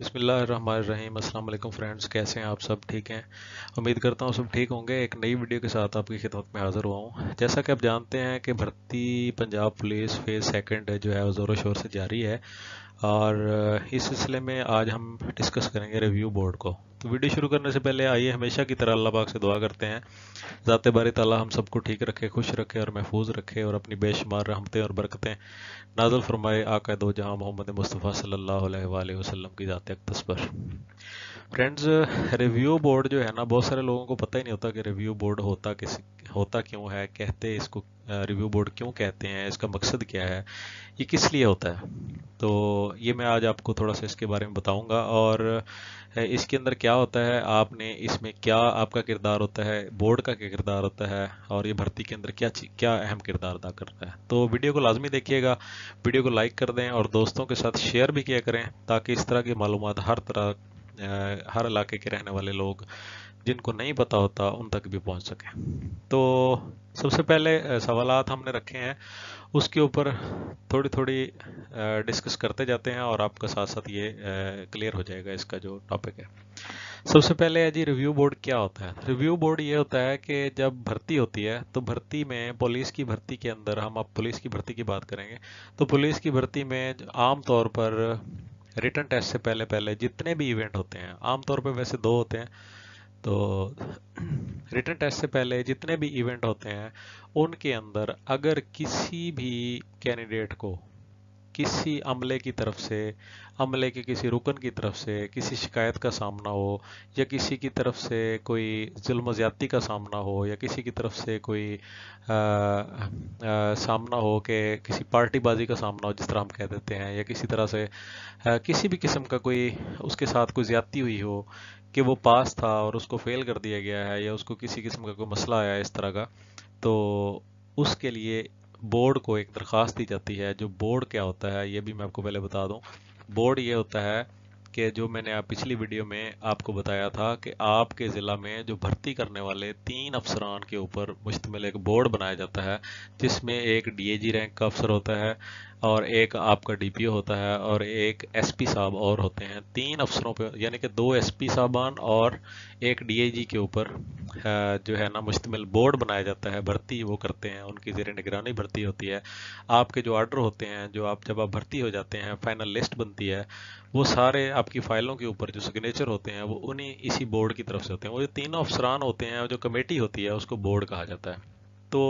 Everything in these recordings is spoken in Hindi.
बिसमीम अल्लाम फ्रेंड्स कैसे हैं आप सब ठीक हैं उम्मीद करता हूँ सब ठीक होंगे एक नई वीडियो के साथ आपकी खिदमत में हाज़िर हुआ हूँ जैसा कि आप जानते हैं कि भर्ती पंजाब पुलिस फेज़ सेकंड जो है ज़ोरों शोर से जारी है और इस सिलसिले में आज हम डिस्कस करेंगे रिव्यू बोर्ड को तो वीडियो शुरू करने से पहले आइए हमेशा की तरह अल्लाह पाक से दुआ करते हैं जाते बारी ताला हम सबको ठीक रखे खुश रखे और महफूज रखे और अपनी बेशुमार रहमतें और बरकतें नाजल फरमाए आकद दो जहाँ मोहम्मद मुस्तफ़ा सल्ला वसम की ज़ात अक्तस पर फ्रेंड्स रिव्यू बोर्ड जो है ना बहुत सारे लोगों को पता ही नहीं होता कि रिव्यू बोर्ड होता किस होता क्यों है कहते इसको रिव्यू बोर्ड क्यों कहते हैं इसका मकसद क्या है ये किस लिए होता है तो ये मैं आज आपको थोड़ा सा इसके बारे में बताऊंगा और इसके अंदर क्या होता है आपने इसमें क्या आपका किरदार होता है बोर्ड का क्या किरदार होता है और ये भर्ती के अंदर क्या क्या अहम किरदार अदा करता है तो वीडियो को लाजमी देखिएगा वीडियो को लाइक कर दें और दोस्तों के साथ शेयर भी किया करें ताकि इस तरह की मालूम हर तरह हर इलाके के रहने वाले लोग जिनको नहीं पता होता उन तक भी पहुंच सकें तो सबसे पहले सवाल हमने रखे हैं उसके ऊपर थोड़ी थोड़ी डिस्कस करते जाते हैं और आपका साथ साथ ये क्लियर हो जाएगा इसका जो टॉपिक है सबसे पहले है जी रिव्यू बोर्ड क्या होता है रिव्यू बोर्ड ये होता है कि जब भर्ती होती है तो भर्ती में पुलिस की भर्ती के अंदर हम अब पुलिस की भर्ती की बात करेंगे तो पुलिस की भर्ती में आमतौर पर रिटर्न टेस्ट से पहले पहले जितने भी इवेंट होते हैं आमतौर पर वैसे दो होते हैं तो रिटर्न टेस्ट से पहले जितने भी इवेंट होते हैं उनके अंदर अगर किसी भी कैंडिडेट को किसी अमले की तरफ से अमले के किसी रुकन की तरफ से किसी शिकायत का सामना हो या किसी की तरफ से कोई जुल्म ज़्यादती का सामना हो या किसी की तरफ से कोई आ, आ, सामना हो कि किसी पार्टीबाजी का सामना हो जिस तरह हम कह देते हैं या किसी तरह से आ, किसी भी किस्म का कोई उसके साथ कोई ज़्यादती हुई हो कि वो पास था और उसको फेल कर दिया गया है या उसको किसी किस्म का कोई मसला आया इस तरह का तो उसके लिए बोर्ड को एक दरख्वास्त दी जाती है जो बोर्ड क्या होता है ये भी मैं आपको पहले बता दूं बोर्ड ये होता है कि जो मैंने आप पिछली वीडियो में आपको बताया था कि आपके ज़िला में जो भर्ती करने वाले तीन अफसरान के ऊपर मुश्तमिल एक बोर्ड बनाया जाता है जिसमें एक डीएजी रैंक का अफसर होता है और एक आपका डीपीओ होता है और एक एसपी साहब और होते हैं तीन अफसरों पे यानी कि दो एसपी साहबान और एक डीएजी के ऊपर जो है ना मुश्तमिल बोर्ड बनाया जाता है भर्ती वो करते हैं उनकी जेर निगरानी भर्ती होती है आपके जो ऑर्डर होते हैं जो आप जब आप भर्ती हो जाते हैं फाइनल लिस्ट बनती है वो सारे आपकी फाइलों के ऊपर जो सिग्नेचर होते हैं वो उन्हीं इसी बोर्ड की तरफ से होते हैं वो जो तीनों अफसरान होते हैं जो कमेटी होती है उसको बोर्ड कहा जाता है तो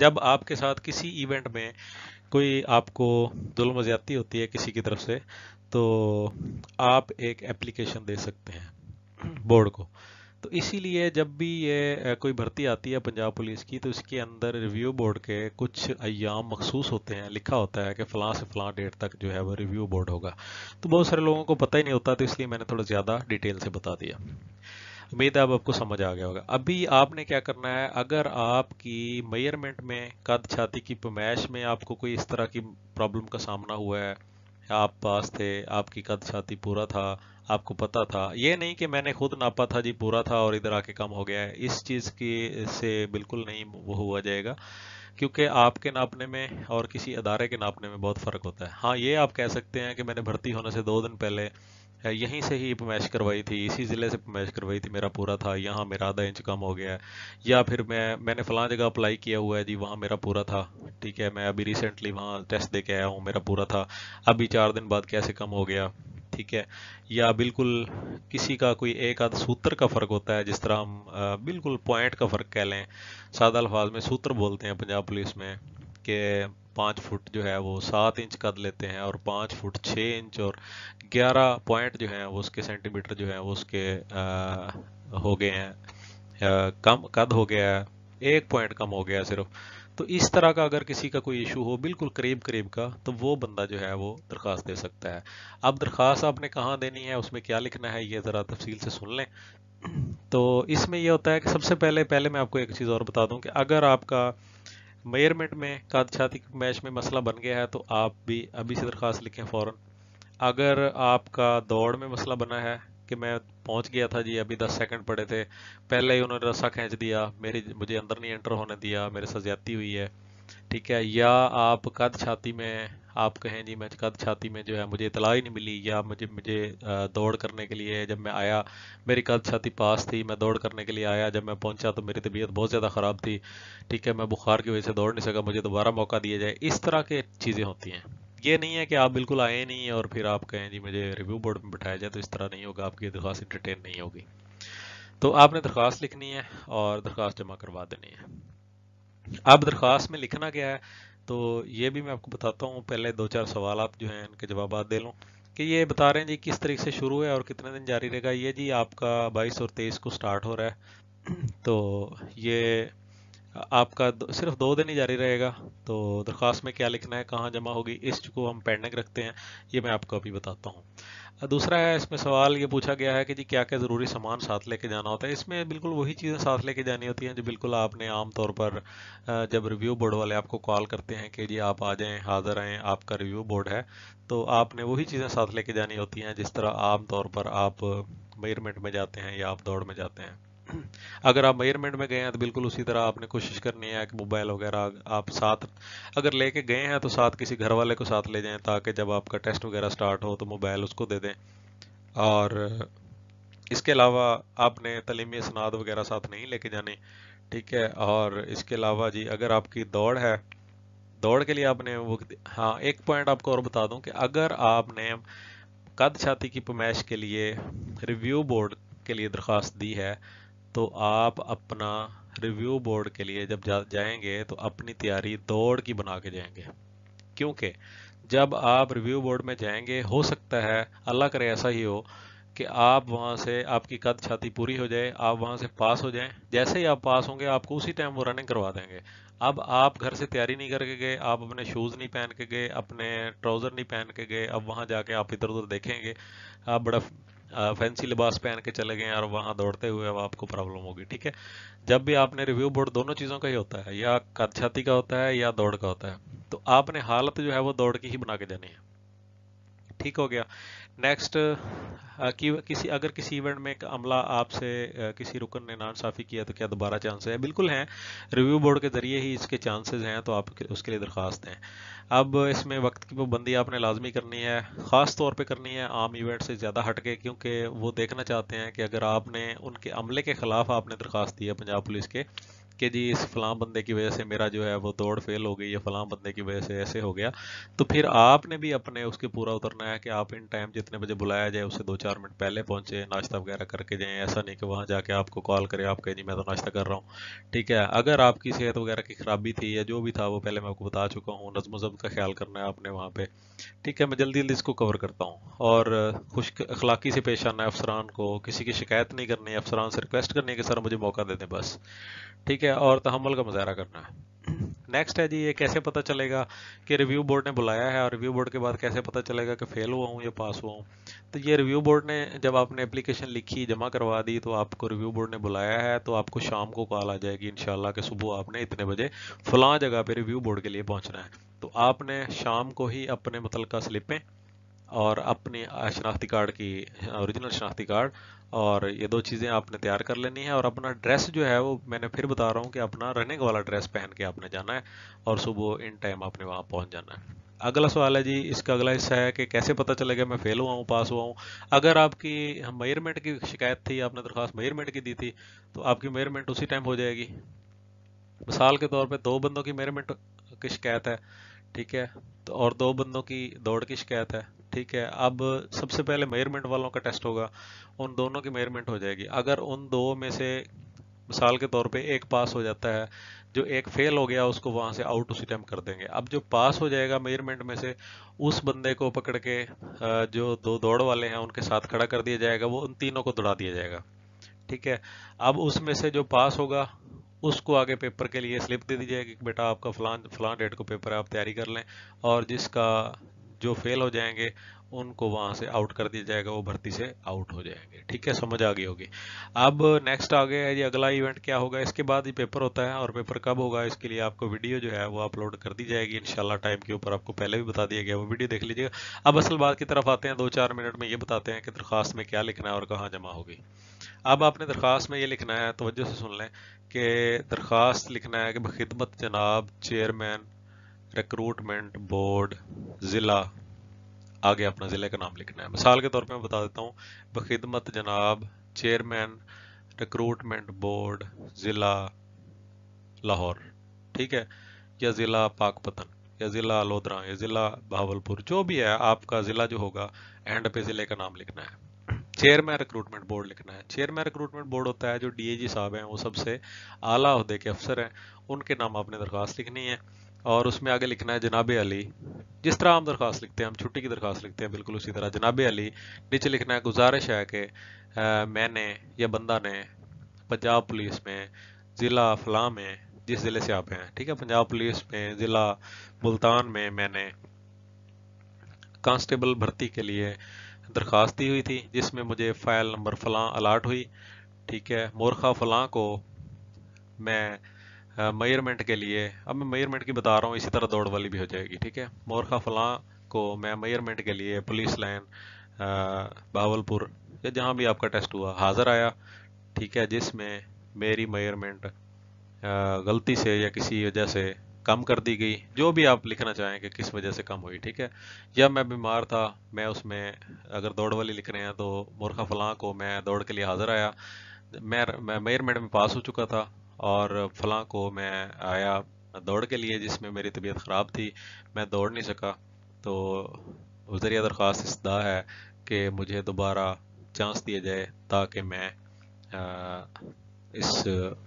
जब आपके साथ किसी इवेंट में कोई आपको जुल्म ज्यादती होती है किसी की तरफ से तो आप एक एप्लीकेशन दे सकते हैं बोर्ड को तो इसीलिए जब भी ये कोई भर्ती आती है पंजाब पुलिस की तो इसके अंदर रिव्यू बोर्ड के कुछ अयाम मखसूस होते हैं लिखा होता है कि फ़लाँ से फ़लाँ डेट तक जो है वो रिव्यू बोर्ड होगा तो बहुत सारे लोगों को पता ही नहीं होता तो इसलिए मैंने थोड़ा ज़्यादा डिटेल से बता दिया उम्मीद है अब आपको समझ आ गया होगा अभी आपने क्या करना है अगर आपकी मेयरमेंट में कद छाती की पमैश में आपको कोई इस तरह की प्रॉब्लम का सामना हुआ है आप पास थे आपकी कद छाती पूरा था आपको पता था ये नहीं कि मैंने खुद नापा था जी पूरा था और इधर आके कम हो गया है इस चीज़ की से बिल्कुल नहीं वो हुआ जाएगा क्योंकि आपके नापने में और किसी अदारे के नापने में बहुत फ़र्क होता है हाँ ये आप कह सकते हैं कि मैंने भर्ती होने से दो दिन पहले यहीं से ही पमैश करवाई थी इसी ज़िले से पमैश करवाई थी मेरा पूरा था यहाँ मेरा आधा इंच कम हो गया है या फिर मैं मैंने फ़लाँ जगह अप्लाई किया हुआ है जी वहाँ मेरा पूरा था ठीक है मैं अभी रिसेंटली वहाँ टेस्ट दे के आया हूँ मेरा पूरा था अभी चार दिन बाद कैसे कम हो गया ठीक है या बिल्कुल किसी का कोई एक आध सूत्र का फ़र्क होता है जिस तरह हम बिल्कुल पॉइंट का फ़र्क कह लें सादा अल्फाज में सूत्र बोलते हैं पंजाब पुलिस में कि पाँच फुट जो है वो सात इंच कर लेते हैं और पाँच फुट छः इंच और ग्यारह पॉइंट जो है वो उसके सेंटीमीटर जो है वो उसके आ, हो गए हैं कम कद हो गया है एक पॉइंट कम हो गया सिर्फ तो इस तरह का अगर किसी का कोई इशू हो बिल्कुल करीब करीब का तो वो बंदा जो है वो दरख्वास्त दे सकता है अब दरख्वास्त आपने कहाँ देनी है उसमें क्या लिखना है ये ज़रा तफसील से सुन लें तो इसमें यह होता है कि सबसे पहले पहले मैं आपको एक चीज़ और बता दूँ कि अगर आपका मेयरमेंट में कादशाती मैच में मसला बन गया है तो आप भी अभी से दरख्वास्त लिखें फ़ौर अगर आपका दौड़ में मसला बना है कि मैं पहुंच गया था जी अभी 10 सेकंड पड़े थे पहले ही उन्होंने रस्सा खींच दिया मेरी मुझे अंदर नहीं एंटर होने दिया मेरे साथ ज्यादती हुई है ठीक है या आप कद छाती में आप कहें जी मैं कद छाती में जो है मुझे इतला ही नहीं मिली या मुझे मुझे दौड़ करने के लिए जब मैं आया मेरी कद छाती पास थी मैं दौड़ करने के लिए आया जब मैं पहुंचा तो मेरी तबीयत बहुत ज़्यादा ख़राब थी ठीक है मैं बुखार की वजह से दौड़ नहीं सका मुझे दोबारा मौका दिया जाए इस तरह के चीज़ें होती हैं ये नहीं है कि आप बिल्कुल आए नहीं और फिर आप कहें जी मुझे रिव्यू बोर्ड में बैठाया जाए तो इस तरह नहीं होगा आपकी दरख्वास्त इंटरटेन नहीं होगी तो आपने दरख्वास्त लिखनी है और दरख्वास्त जमा करवा देनी है अब दरख्वास्त में लिखना क्या है तो ये भी मैं आपको बताता हूँ पहले दो चार सवाल आप जो हैं इनके जवाब दे लूँ कि ये बता रहे हैं जी किस तरीके से शुरू है और कितने दिन जारी रहेगा ये जी आपका बाईस और तेईस को स्टार्ट हो रहा है तो ये आपका दो, सिर्फ दो दिन ही जारी रहेगा तो दरख्वास्त में क्या लिखना है कहाँ जमा होगी इसको हम पेंडिंग रखते हैं ये मैं आपको अभी बताता हूँ दूसरा है इसमें सवाल ये पूछा गया है कि जी क्या क्या ज़रूरी सामान साथ लेके जाना होता है इसमें बिल्कुल वही चीज़ें साथ लेके जानी होती हैं जो बिल्कुल आपने आम तौर पर जब रिव्यू बोर्ड वाले आपको कॉल करते हैं कि जी आप आ जाएँ हाज़र आएँ आपका रिव्यू बोर्ड है तो आपने वही चीज़ें साथ लेके जानी होती हैं जिस तरह आम तौर पर आप मेयरमेंट में जाते हैं या आप दौड़ में जाते हैं अगर आप मेयरमेंट में गए हैं तो बिल्कुल उसी तरह आपने कोशिश करनी है कि मोबाइल वगैरह आप साथ अगर लेके गए हैं तो साथ किसी घर वाले को साथ ले जाएं ताकि जब आपका टेस्ट वगैरह स्टार्ट हो तो मोबाइल उसको दे दें और इसके अलावा आपने तलीमी इसनाद वगैरह साथ नहीं लेके जाने ठीक है और इसके अलावा जी अगर आपकी दौड़ है दौड़ के लिए आपने वो हाँ एक पॉइंट आपको और बता दूं कि अगर आपने कद छाती की पमैश के लिए रिव्यू बोर्ड के लिए दरख्वास्त दी है तो आप अपना रिव्यू बोर्ड के लिए जब जा, जाएंगे तो अपनी तैयारी दौड़ की बना के जाएंगे क्योंकि जब आप रिव्यू बोर्ड में जाएंगे हो सकता है अल्लाह करे ऐसा ही हो कि आप वहाँ से आपकी कद छाती पूरी हो जाए आप वहाँ से पास हो जाएं जैसे ही आप पास होंगे आपको उसी टाइम वो रनिंग करवा देंगे अब आप घर से तैयारी नहीं करके गए आप अपने शूज़ नहीं पहन के गए अपने ट्राउज़र नहीं पहन के गए अब वहाँ जाके आप इधर उधर देखेंगे आप बड़ा फैंसी लिबास पहन के चले गए और वहाँ दौड़ते हुए अब आपको प्रॉब्लम होगी ठीक है जब भी आपने रिव्यू बोर्ड दोनों चीज़ों का ही होता है या छाती का होता है या दौड़ का होता है तो आपने हालत जो है वो दौड़ की ही बना के जानी है ठीक हो गया नेक्स्ट कि किसी अगर किसी इवेंट में एक अमला आपसे किसी रुकन ने नानसाफ़ी किया तो क्या दोबारा चांसेस है बिल्कुल हैं रिव्यू बोर्ड के ज़रिए ही इसके चांसेस हैं तो आप उसके लिए दरख्वास्त हैं अब इसमें वक्त की पाबंदी आपने लाजमी करनी है ख़ास तौर पे करनी है आम इवेंट से ज़्यादा हटके क्योंकि वो देखना चाहते हैं कि अगर आपने उनके अमले के ख़िलाफ़ आपने दरख्वास्त दी है पंजाब पुलिस के कि जी इस फलां बंदे की वजह से मेरा जो है वो दौड़ फेल हो गई या फलां बंदे की वजह से ऐसे हो गया तो फिर आपने भी अपने उसके पूरा उतरना है है कि आप इन टाइम जितने बजे बुलाया जाए उससे दो चार मिनट पहले पहुंचे नाश्ता वगैरह करके जाएं ऐसा नहीं कि वहां जाके आपको कॉल करे आप कहें मैं तो नाश्ता कर रहा हूँ ठीक है अगर आपकी सेहत वगैरह की खराबी थी या जो भी था वो पहले मैं आपको बता चुका हूँ नजम जब का ख्याल करना है आपने वहाँ पर ठीक है मैं जल्दी जल्दी इसको कवर करता हूँ और खुश अखलाकी से पेश आना है अफसरान को किसी की शिकायत नहीं करनी है अफसरान से रिक्वेस्ट करनी है कि सर मुझे मौका दे दें बस ठीक है और तहमल का मुजाहरा करना है नेक्स्ट है जी ये कैसे पता चलेगा कि रिव्यू बोर्ड ने बुलाया है और रिव्यू बोर्ड के बाद कैसे पता चलेगा कि फेल हुआ हूँ या पास हुआ हूँ तो ये रिव्यू बोर्ड ने जब आपने एप्लीकेशन लिखी जमा करवा दी तो आपको रिव्यू बोर्ड ने बुलाया है तो आपको शाम को कॉल आ जाएगी इनशाला कि सुबह आपने इतने बजे फलां जगह पर रिव्यू बोर्ड के लिए पहुँचना है तो आपने शाम को ही अपने मुतल स्लिपें और अपने शनाख्ती कार्ड की ओरिजिनल शनाख्ती कार्ड और ये दो चीज़ें आपने तैयार कर लेनी है और अपना ड्रेस जो है वो मैंने फिर बता रहा हूँ कि अपना रनिंग वाला ड्रेस पहन के आपने जाना है और सुबह इन टाइम आपने वहाँ पहुँच जाना है अगला सवाल है जी इसका अगला हिस्सा है कि कैसे पता चलेगा मैं फेल हुआ हूँ पास हुआ हूँ अगर आपकी मेयरमेंट की शिकायत थी आपने दरख्वास्त मेयरमेंट की दी थी तो आपकी मेयरमेंट उसी टाइम हो जाएगी मिसाल के तौर पे दो बंदों की मेयरमेंट की शिकायत है ठीक है तो और दो बंदों की दौड़ की शिकायत है ठीक है अब सबसे पहले मेयरमेंट वालों का टेस्ट होगा उन दोनों की मेयरमेंट हो जाएगी अगर उन दो में से मिसाल के तौर पे एक पास हो जाता है जो एक फेल हो गया उसको वहाँ से आउट उसी टाइम कर देंगे अब जो पास हो जाएगा मेयरमेंट में से उस बंदे को पकड़ के जो दो दौड़ वाले हैं उनके साथ खड़ा कर दिया जाएगा वो उन तीनों को दौड़ा दिया जाएगा ठीक है अब उसमें से जो पास होगा उसको आगे पेपर के लिए स्लिप दे दी जाएगी बेटा आपका फलान फलान डेट को पेपर आप तैयारी कर लें और जिसका जो फेल हो जाएंगे उनको वहाँ से आउट कर दिया जाएगा वो भर्ती से आउट हो जाएंगे ठीक है समझ आ गई होगी अब नेक्स्ट आ गया है ये अगला इवेंट क्या होगा इसके बाद ये पेपर होता है और पेपर कब होगा इसके लिए आपको वीडियो जो है वो अपलोड कर दी जाएगी इनशाला टाइम के ऊपर आपको पहले भी बता दिया गया वो वीडियो देख लीजिएगा अब असल बात की तरफ आते हैं दो चार मिनट में ये बताते हैं कि दरखास्त में क्या लिखना है और कहाँ जमा होगी अब आपने दरखास्त में ये लिखना है तोज्जो से सुन लें कि दरखास्त लिखना है कि बखिदमत जनाब चेयरमैन रिक्रूटमेंट बोर्ड ज़िला आगे अपना ज़िले का नाम लिखना है मिसाल के तौर पे मैं बता देता हूँ बखिदमत जनाब चेयरमैन रिक्रूटमेंट बोर्ड ज़िला लाहौर ठीक है या ज़िला पाकपतन या ज़िला लोधरा या ज़िला बहावलपुर जो भी है आपका ज़िला जो होगा एंड पे ज़िले का नाम लिखना है चेयरमैन रिक्रूटमेंट बोर्ड लिखना है चेयरमैन रिक्रूटमेंट बोर्ड होता है जो डीएजी साहब हैं वो सबसे आला अहदे के अफसर हैं उनके नाम आपने दरख्वास्त लिखनी है और उसमें आगे लिखना है जनाबे अली जिस तरह हम दरख्वास्त लिखते हैं हम छुट्टी की दरख्वास्त लिखते हैं बिल्कुल उसी तरह जनाबे अली नीचे लिखना है गुजारिश है कि मैंने या बंदा ने पंजाब पुलिस में ज़िला फलाँ में जिस ज़िले से आप हैं ठीक है पंजाब पुलिस में ज़िला मुल्तान में मैंने कांस्टेबल भर्ती के लिए दरख्वास्त दी हुई थी जिसमें मुझे फ़ाइल नंबर फलां अलाट हुई ठीक है मोरखा फलाँ को मैं मयरमेंट के लिए अब मैं मयरमेंट की बता रहा हूँ इसी तरह दौड़ वाली भी हो जाएगी ठीक है मोरखा फलां को मैं मयरमेंट के लिए पुलिस लाइन बावलपुर या जहाँ भी आपका टेस्ट हुआ हाजिर आया ठीक है जिसमें मेरी मयरमेंट गलती से या किसी वजह से कम कर दी गई जो भी आप लिखना चाहें कि किस वजह से कम हुई ठीक है या मैं बीमार था मैं उसमें अगर दौड़ वाली लिख रहे हैं तो मोरखा फलां को मैं दौड़ के लिए हाजिर आया मैं मैं मेयरमेंट में पास हो चुका था और फलां को मैं आया दौड़ के लिए जिसमें मेरी तबीयत ख़राब थी मैं दौड़ नहीं सका तो ज़रिया इस इसदा है कि मुझे दोबारा चांस दिया जाए ताकि मैं आ, इस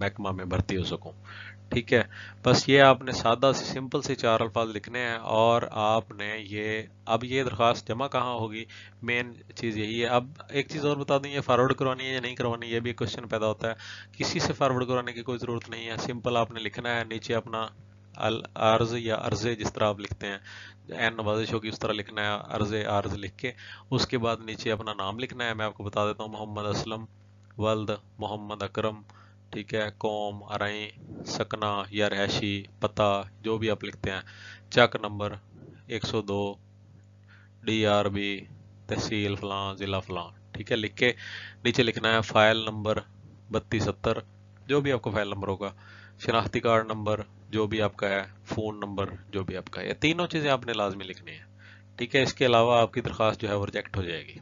महकमा में भर्ती हो सकूँ ठीक है बस ये आपने सादा से सिंपल से चार अल्फाज लिखने हैं और आपने ये अब ये दरख्वास्त जमा कहाँ होगी मेन चीज़ यही है अब एक चीज़ और बता दें ये फारवर्ड करवानी है या नहीं करवानी ये भी क्वेश्चन पैदा होता है किसी से फारवर्ड करवाने की कोई ज़रूरत नहीं है सिंपल आपने लिखना है नीचे अपना अल अर्ज या अर्जे जिस तरह आप लिखते हैं एन नवाजिश होगी उस तरह लिखना है अर्ज आर्ज लिख के उसके बाद नीचे अपना नाम लिखना है मैं आपको बता देता हूँ मोहम्मद असलम वल्द मोहम्मद अकरम ठीक है कौम आरई सकना या रहशी पता जो भी आप लिखते हैं चक नंबर 102 डीआरबी तहसील फलां ज़िला फलां ठीक है लिख के नीचे लिखना है फाइल नंबर बत्तीस सत्तर जो भी आपका फाइल नंबर होगा शिनाख्ती कार्ड नंबर जो भी आपका है फ़ोन नंबर जो भी आपका है तीनों चीज़ें आपने लाजमी लिखनी है ठीक है इसके अलावा आपकी दरख्वास्त जो है वो रिजेक्ट हो जाएगी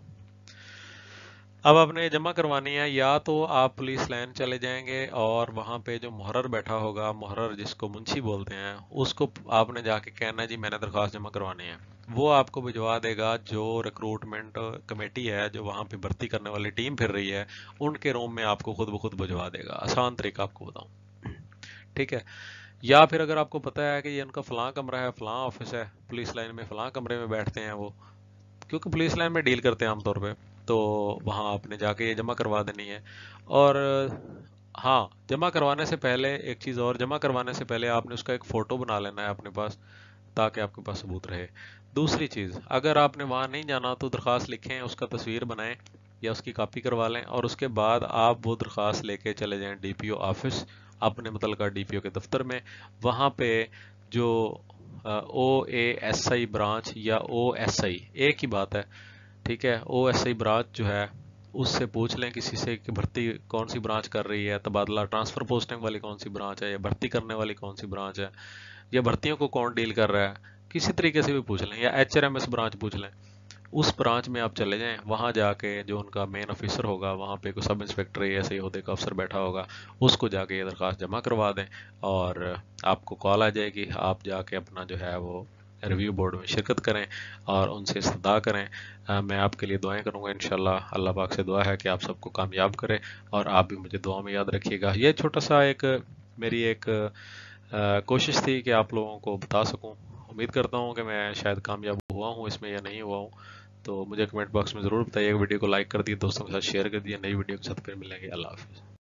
अब आपने जमा करवानी है या तो आप पुलिस लाइन चले जाएंगे और वहाँ पे जो मुहर्र बैठा होगा मुहर्र जिसको मुंशी बोलते हैं उसको आपने जाके कहना है जी मैंने दरख्वास्त जमा करवानी है वो आपको भिजवा देगा जो रिक्रूटमेंट कमेटी है जो वहाँ पे भर्ती करने वाली टीम फिर रही है उनके रूम में आपको खुद ब खुद भिजवा देगा आसान तरीका आपको बताऊँ ठीक है या फिर अगर आपको पता है कि ये उनका फलां कमरा है फलां ऑफिस है पुलिस लाइन में फलां कमरे में बैठते हैं वो क्योंकि पुलिस लाइन में डील करते हैं आमतौर पर तो वहाँ आपने जाके ये जमा करवा देनी है और हाँ जमा करवाने से पहले एक चीज़ और जमा करवाने से पहले आपने उसका एक फ़ोटो बना लेना है अपने पास ताकि आपके पास सबूत रहे दूसरी चीज़ अगर आपने वहाँ नहीं जाना तो दरख्वास्त लिखें उसका तस्वीर बनाएं या उसकी कापी करवा लें और उसके बाद आप वो दरख्वास्त लेके चले पी ओ ऑफिस अपने मतलब का ओ के दफ्तर में वहाँ पे जो ओ ए एस आई ब्रांच या ओ एस आई एक ही बात है ठीक है ओ एस आई ब्रांच जो है उससे पूछ लें किसी से कि भर्ती कौन सी ब्रांच कर रही है तबादला ट्रांसफ़र पोस्टिंग वाली कौन सी ब्रांच है या भर्ती करने वाली कौन सी ब्रांच है या भर्तियों को कौन डील कर रहा है किसी तरीके से भी पूछ लें या H R M S branch पूछ लें उस ब्रांच में आप चले जाएं वहाँ जाके जो उनका मेन ऑफिसर होगा वहाँ पे कोई सब इंस्पेक्टर या सही होते का अफसर बैठा होगा उसको जाके ये दरख्वास्त जमा करवा दें और आपको कॉल आ जाएगी आप जाके अपना जो है वो रिव्यू बोर्ड में शिरकत करें और उनसे इस्तः करें आ, मैं आपके लिए दुआएं करूंगा इन अल्लाह पाक से दुआ है कि आप सबको कामयाब करें और आप भी मुझे दुआ में याद रखिएगा यह छोटा सा एक मेरी एक आ, कोशिश थी कि आप लोगों को बता सकूँ उम्मीद करता हूँ कि मैं शायद कामयाब हुआ हूँ इसमें या नहीं हुआ हूँ तो मुझे कमेंट बॉक्स में ज़रूर बताइए वीडियो को लाइक कर दिए दोस्तों के साथ शेयर कर दिए नई वीडियो के साथ फिर मिलेंगे अल्लाह हाफिज़